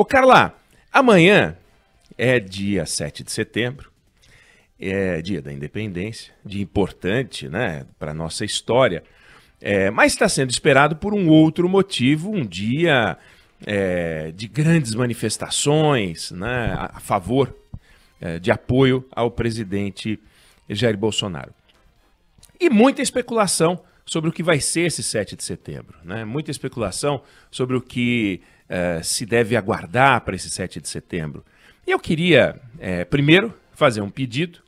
Ô, Carla, amanhã é dia 7 de setembro, é dia da independência, dia importante né, para a nossa história, é, mas está sendo esperado por um outro motivo, um dia é, de grandes manifestações né, a, favor, é, de apoio ao presidente Jair Bolsonaro. E muita especulação sobre o que vai ser esse 7 de setembro. Né? Muita especulação sobre o que uh, se deve aguardar para esse 7 de setembro. E eu queria, eh, primeiro, fazer um pedido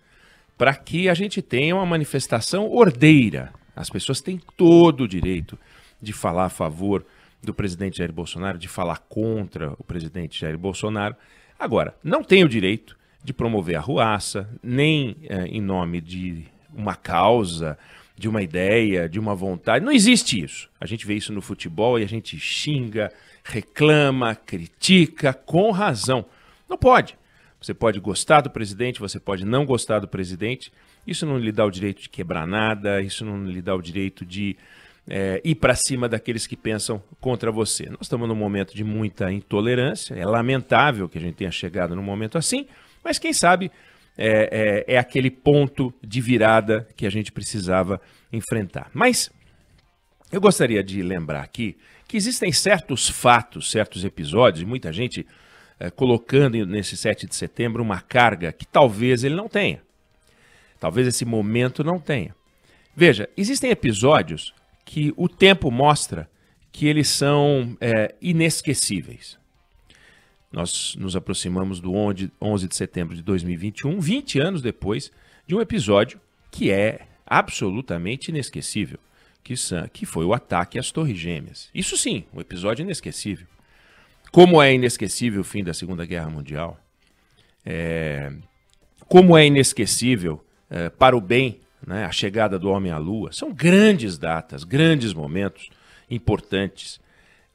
para que a gente tenha uma manifestação ordeira. As pessoas têm todo o direito de falar a favor do presidente Jair Bolsonaro, de falar contra o presidente Jair Bolsonaro. Agora, não tem o direito de promover a ruaça, nem eh, em nome de uma causa de uma ideia, de uma vontade. Não existe isso. A gente vê isso no futebol e a gente xinga, reclama, critica com razão. Não pode. Você pode gostar do presidente, você pode não gostar do presidente. Isso não lhe dá o direito de quebrar nada, isso não lhe dá o direito de é, ir para cima daqueles que pensam contra você. Nós estamos num momento de muita intolerância, é lamentável que a gente tenha chegado num momento assim, mas quem sabe é, é, é aquele ponto de virada que a gente precisava enfrentar. Mas eu gostaria de lembrar aqui que existem certos fatos, certos episódios, e muita gente é, colocando nesse 7 de setembro uma carga que talvez ele não tenha. Talvez esse momento não tenha. Veja, existem episódios que o tempo mostra que eles são é, inesquecíveis. Nós nos aproximamos do 11 de setembro de 2021, 20 anos depois de um episódio que é absolutamente inesquecível, que, que foi o ataque às Torres Gêmeas. Isso sim, um episódio inesquecível. Como é inesquecível o fim da Segunda Guerra Mundial, é, como é inesquecível é, para o bem né, a chegada do homem à Lua. São grandes datas, grandes momentos importantes.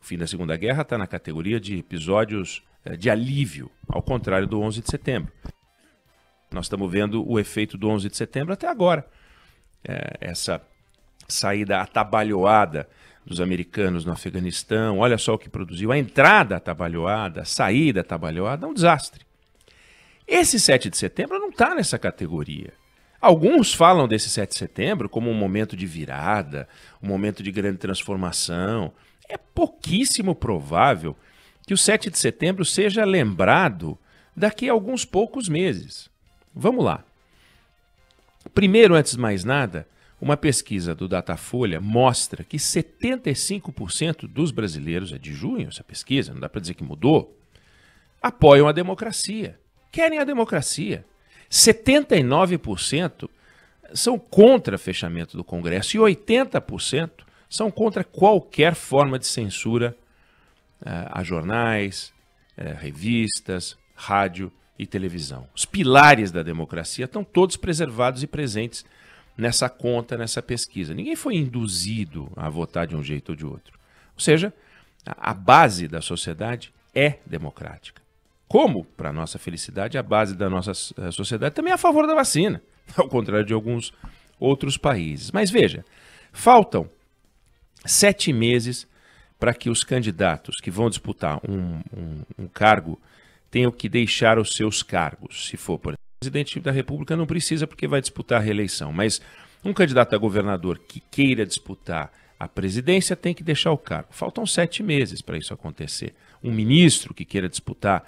O fim da Segunda Guerra está na categoria de episódios eh, de alívio, ao contrário do 11 de setembro. Nós estamos vendo o efeito do 11 de setembro até agora. É, essa saída atabalhoada dos americanos no Afeganistão, olha só o que produziu, a entrada atabalhoada, a saída atabalhoada, é um desastre. Esse 7 de setembro não está nessa categoria. Alguns falam desse 7 de setembro como um momento de virada, um momento de grande transformação. É pouquíssimo provável que o 7 de setembro seja lembrado daqui a alguns poucos meses. Vamos lá. Primeiro, antes de mais nada, uma pesquisa do Datafolha mostra que 75% dos brasileiros, é de junho essa pesquisa, não dá para dizer que mudou, apoiam a democracia, querem a democracia. 79% são contra fechamento do Congresso e 80% são contra qualquer forma de censura eh, a jornais, eh, revistas, rádio e televisão. Os pilares da democracia estão todos preservados e presentes nessa conta, nessa pesquisa. Ninguém foi induzido a votar de um jeito ou de outro. Ou seja, a base da sociedade é democrática. Como, para nossa felicidade, a base da nossa eh, sociedade também é a favor da vacina, ao contrário de alguns outros países. Mas veja, faltam sete meses para que os candidatos que vão disputar um, um, um, cargo tenham que deixar os seus cargos. Se for, por exemplo, o presidente da República não precisa porque vai disputar a reeleição, mas um candidato a governador que queira disputar a presidência tem que deixar o cargo. Faltam sete meses para isso acontecer. Um ministro que queira disputar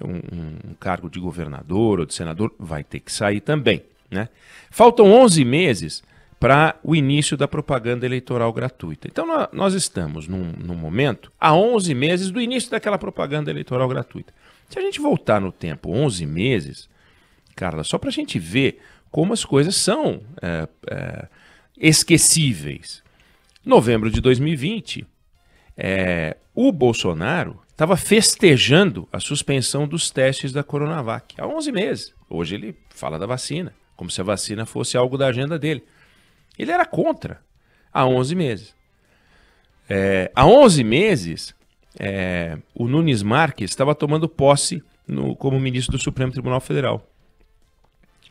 um, um, cargo de governador ou de senador vai ter que sair também. Né? Faltam 11 meses para o início da propaganda eleitoral gratuita. Então, nós estamos num, num, momento há 11 meses do início daquela propaganda eleitoral gratuita. Se a gente voltar no tempo 11 meses, Carla, só para a gente ver como as coisas são é, é, esquecíveis. Novembro de 2020, é, o Bolsonaro estava festejando a suspensão dos testes da Coronavac há 11 meses. Hoje ele fala da vacina, como se a vacina fosse algo da agenda dele. Ele era contra há 11 meses. É, há 11 meses, é, o Nunes Marques estava tomando posse no, como ministro do Supremo Tribunal Federal.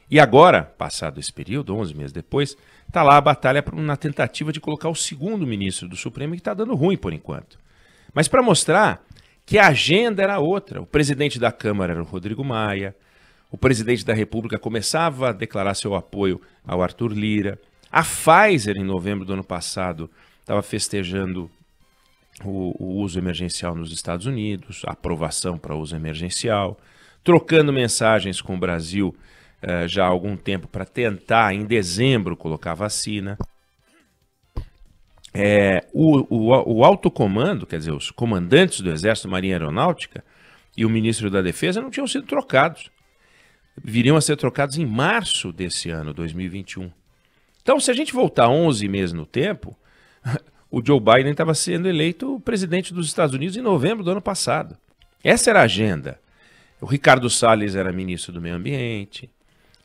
E agora, passado esse período, 11 meses depois, está lá a batalha na tentativa de colocar o segundo ministro do Supremo, que está dando ruim por enquanto. Mas para mostrar que a agenda era outra. O presidente da Câmara era o Rodrigo Maia, o presidente da República começava a declarar seu apoio ao Arthur Lira, a Pfizer, em novembro do ano passado, estava festejando o, o, uso emergencial nos Estados Unidos, a aprovação para uso emergencial, trocando mensagens com o Brasil eh, já há algum tempo para tentar, em dezembro, colocar vacina. É, o, o, o alto comando, quer dizer, os comandantes do Exército, Marinha Aeronáutica e o ministro da Defesa não tinham sido trocados. Viriam a ser trocados em março desse ano, 2021. Então, se a gente voltar 11 meses no tempo, o Joe Biden estava sendo eleito presidente dos Estados Unidos em novembro do ano passado. Essa era a agenda. O Ricardo Salles era ministro do Meio Ambiente.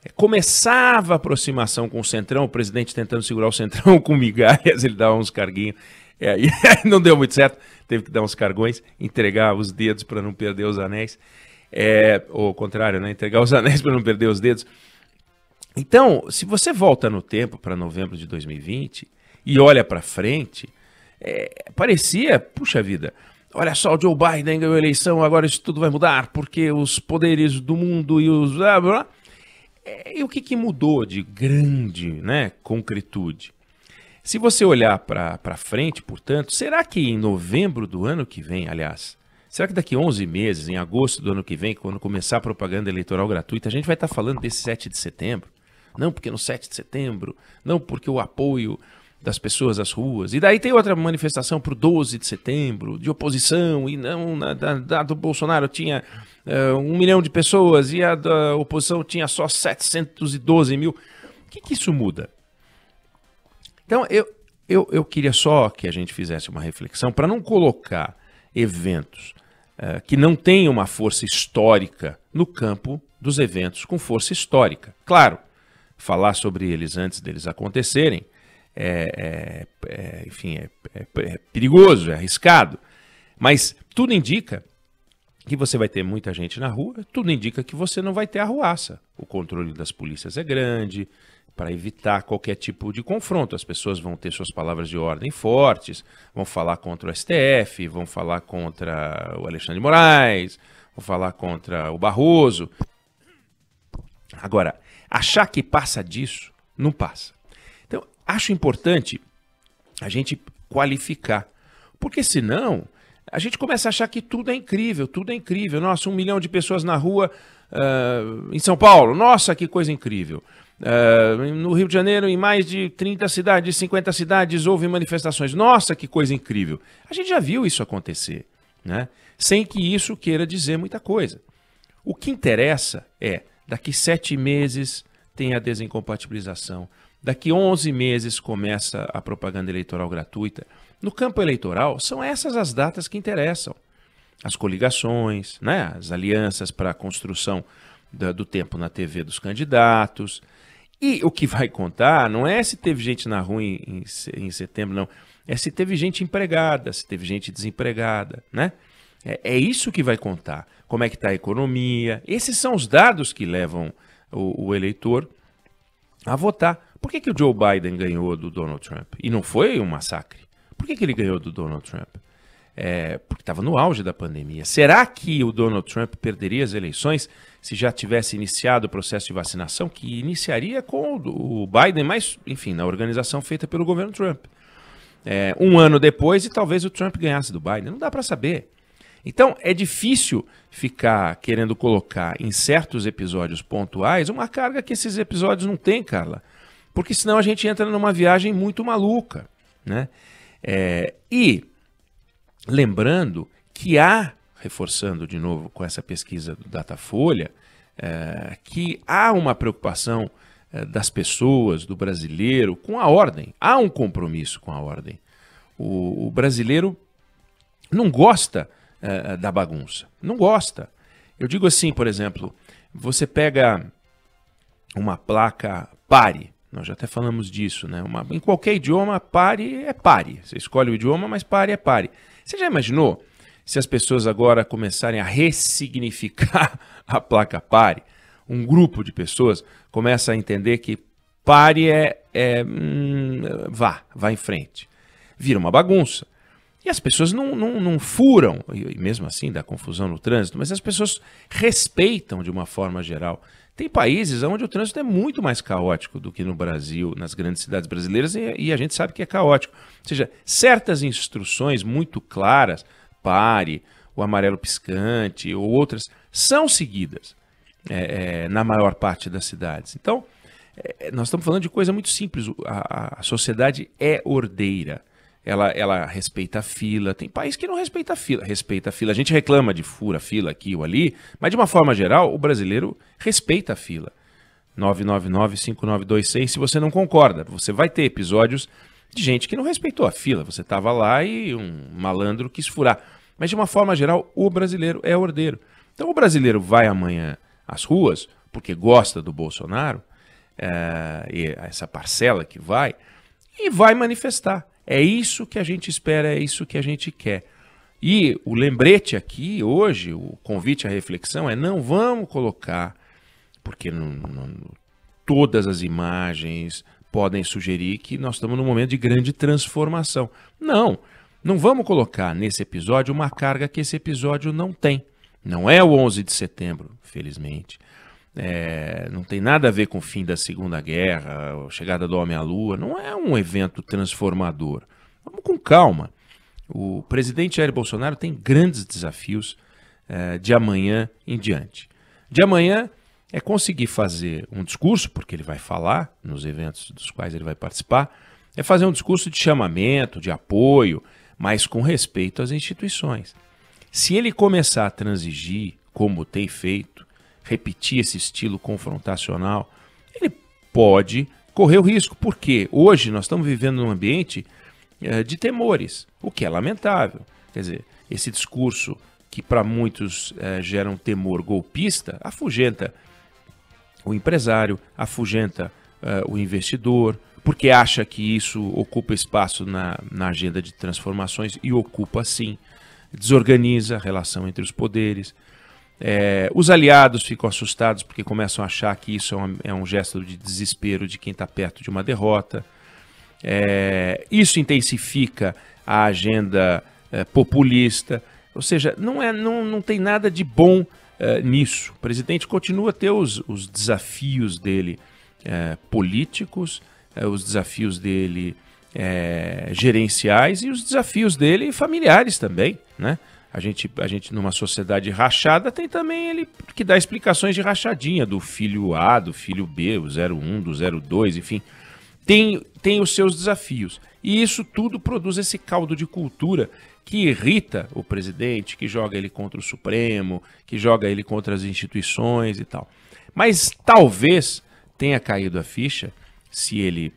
É, começava a aproximação com o Centrão, o presidente tentando segurar o Centrão com migalhas, ele dava uns carguinhos. É, e não deu muito certo, teve que dar uns cargões, entregar os dedos para não perder os anéis. É, ou ao contrário, né? entregar os anéis para não perder os dedos. Então, se você volta no tempo para novembro de 2020 e olha para frente, é, parecia, puxa vida, olha só, o Joe Biden ganhou a eleição, agora isso tudo vai mudar, porque os poderes do mundo e os. Blá, blá. É, e o que, que mudou de grande né, concretude? Se você olhar para frente, portanto, será que em novembro do ano que vem, aliás, será que daqui 11 meses, em agosto do ano que vem, quando começar a propaganda eleitoral gratuita, a gente vai estar tá falando desse 7 de setembro? não porque no 7 de setembro, não porque o apoio das pessoas às ruas. E daí tem outra manifestação para o 12 de setembro, de oposição, e não na, da, da do Bolsonaro tinha uh, um milhão de pessoas e a da oposição tinha só 712 mil. O que, que isso muda? Então, eu, eu, eu queria só que a gente fizesse uma reflexão para não colocar eventos uh, que não têm uma força histórica no campo dos eventos com força histórica. Claro, falar sobre eles antes deles acontecerem é, é, é enfim, é, é, é perigoso, é arriscado. Mas tudo indica que você vai ter muita gente na rua, tudo indica que você não vai ter arruaça. O controle das polícias é grande para evitar qualquer tipo de confronto. As pessoas vão ter suas palavras de ordem fortes, vão falar contra o STF, vão falar contra o Alexandre de Moraes, vão falar contra o Barroso. Agora, Achar que passa disso, não passa. Então, acho importante a gente qualificar, porque senão a gente começa a achar que tudo é incrível, tudo é incrível. Nossa, um milhão de pessoas na rua uh, em São Paulo, nossa, que coisa incrível. Uh, no Rio de Janeiro, em mais de 30 cidades, 50 cidades, houve manifestações. Nossa, que coisa incrível. A gente já viu isso acontecer, né? sem que isso queira dizer muita coisa. O que interessa é Daqui sete meses tem a desincompatibilização. Daqui onze meses começa a propaganda eleitoral gratuita. No campo eleitoral, são essas as datas que interessam. As coligações, né? as alianças para a construção da, do tempo na TV dos candidatos. E o que vai contar não é se teve gente na rua em, em setembro, não. É se teve gente empregada, se teve gente desempregada, né? É, é isso que vai contar. Como é que está a economia? Esses são os dados que levam o, o eleitor a votar. Por que, que o Joe Biden ganhou do Donald Trump? E não foi um massacre. Por que, que ele ganhou do Donald Trump? É, porque estava no auge da pandemia. Será que o Donald Trump perderia as eleições se já tivesse iniciado o processo de vacinação, que iniciaria com o Biden, mas, enfim, na organização feita pelo governo Trump? É, um ano depois e talvez o Trump ganhasse do Biden. Não dá para saber. Então é difícil ficar querendo colocar em certos episódios pontuais uma carga que esses episódios não têm, Carla. Porque senão a gente entra numa viagem muito maluca. Né? É, e lembrando que há, reforçando de novo com essa pesquisa do Datafolha, é, que há uma preocupação é, das pessoas, do brasileiro, com a ordem. Há um compromisso com a ordem. O, o brasileiro não gosta eh, eh, da bagunça. Não gosta. Eu digo assim, por exemplo, você pega uma placa pare, nós já até falamos disso, né? Uma, em qualquer idioma, pare é pare. Você escolhe o idioma, mas pare é pare. Você já imaginou se as pessoas agora começarem a ressignificar a placa pare? Um grupo de pessoas começa a entender que pare é, é hum, vá, vá em frente. Vira uma bagunça. E as pessoas não, não, não furam, e mesmo assim dá confusão no trânsito, mas as pessoas respeitam de uma forma geral. Tem países onde o trânsito é muito mais caótico do que no Brasil, nas grandes cidades brasileiras, e, e a gente sabe que é caótico. Ou seja, certas instruções muito claras, pare, o amarelo piscante ou outras, são seguidas é, é, na maior parte das cidades. Então, é, nós estamos falando de coisa muito simples. A, a sociedade é ordeira ela, ela respeita a fila. Tem país que não respeita a fila. Respeita a fila. A gente reclama de fura fila aqui ou ali, mas de uma forma geral, o brasileiro respeita a fila. 999-5926, se você não concorda. Você vai ter episódios de gente que não respeitou a fila. Você estava lá e um malandro quis furar. Mas de uma forma geral, o brasileiro é ordeiro. Então o brasileiro vai amanhã às ruas, porque gosta do Bolsonaro, é, essa parcela que vai, e vai manifestar. É isso que a gente espera, é isso que a gente quer. E o lembrete aqui hoje, o convite à reflexão é não vamos colocar, porque não, não, todas as imagens podem sugerir que nós estamos num momento de grande transformação. Não, não vamos colocar nesse episódio uma carga que esse episódio não tem. Não é o 11 de setembro, felizmente é, não tem nada a ver com o fim da Segunda Guerra, a chegada do homem à Lua, não é um evento transformador. Vamos com calma. O presidente Jair Bolsonaro tem grandes desafios é, de amanhã em diante. De amanhã é conseguir fazer um discurso, porque ele vai falar nos eventos dos quais ele vai participar, é fazer um discurso de chamamento, de apoio, mas com respeito às instituições. Se ele começar a transigir, como tem feito, repetir esse estilo confrontacional, ele pode correr o risco, porque hoje nós estamos vivendo num ambiente eh, de temores, o que é lamentável. Quer dizer, esse discurso que para muitos eh, gera um temor golpista afugenta o empresário, afugenta eh, o investidor, porque acha que isso ocupa espaço na, na agenda de transformações e ocupa sim. Desorganiza a relação entre os poderes, é, os aliados ficam assustados porque começam a achar que isso é, é um gesto de desespero de quem está perto de uma derrota. É, isso intensifica a agenda é, populista. Ou seja, não, é, não, não tem nada de bom é, nisso. O presidente continua a ter os, os desafios dele é, políticos, os desafios dele gerenciais e os desafios dele familiares também. Né? A gente, a gente, numa sociedade rachada, tem também ele que dá explicações de rachadinha, do filho A, do filho B, o 01, do 02, enfim. Tem, tem os seus desafios. E isso tudo produz esse caldo de cultura que irrita o presidente, que joga ele contra o Supremo, que joga ele contra as instituições e tal. Mas talvez tenha caído a ficha, se ele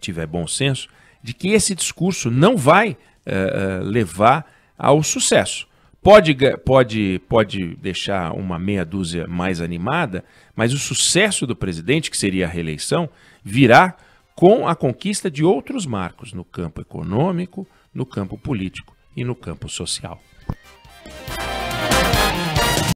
tiver bom senso, de que esse discurso não vai uh, levar ao sucesso. Pode, pode, pode deixar uma meia dúzia mais animada, mas o sucesso do presidente, que seria a reeleição, virá com a conquista de outros marcos no campo econômico, no campo político e no campo social.